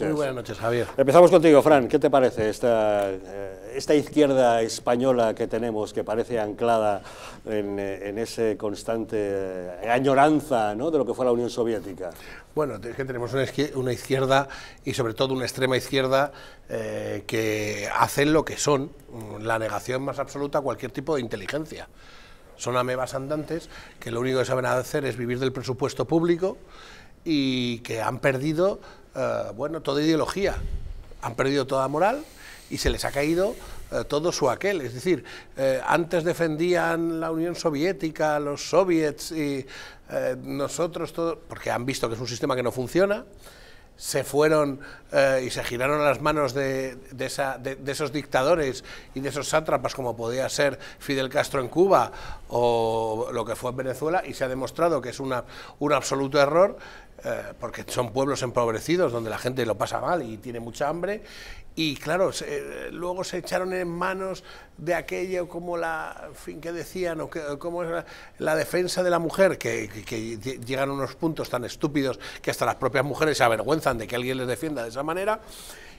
Muy buenas noches, Javier. Empezamos contigo, Fran. ¿Qué te parece esta, eh, esta izquierda española que tenemos, que parece anclada en, eh, ese constante eh, añoranza de lo que fue la Unión Soviética? Bueno, es que tenemos una izquierda y sobre todo una extrema izquierda que hacen lo que son, la negación más absoluta a cualquier tipo de inteligencia. Son amebas andantes que lo único que saben hacer es vivir del presupuesto público y que han perdido eh, bueno, toda ideología. Han perdido toda moral y se les ha caído eh, todo su aquel. Es decir, eh, antes defendían la Unión Soviética, los soviets y nosotros, todo, porque han visto que es un sistema que no funciona, se fueron y se giraron a las manos de, de, esos dictadores y de esos sátrapas como podía ser Fidel Castro en Cuba o lo que fue en Venezuela, y se ha demostrado que es una, un absoluto error, eh, porque son pueblos empobrecidos donde la gente lo pasa mal y tiene mucha hambre, y claro, eh, luego se echaron en manos de aquello como la, fin, que decían, o que, como la, defensa de la mujer, que, que, llegan a unos puntos tan estúpidos que hasta las propias mujeres se avergüenzan de que alguien les defienda de esa manera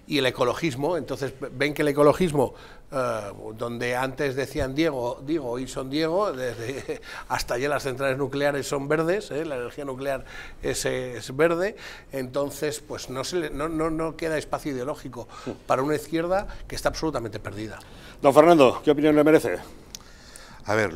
y el ecologismo. Entonces ven que el ecologismo, eh, donde antes decían Diego, digo, hoy son Diego, desde, hasta allá las centrales nucleares son verdes, ¿eh? la energía nuclear es, verde, entonces pues no, se no, no, queda espacio ideológico para una izquierda que está absolutamente perdida. Don Fernando, ¿qué opinión le merece? A ver.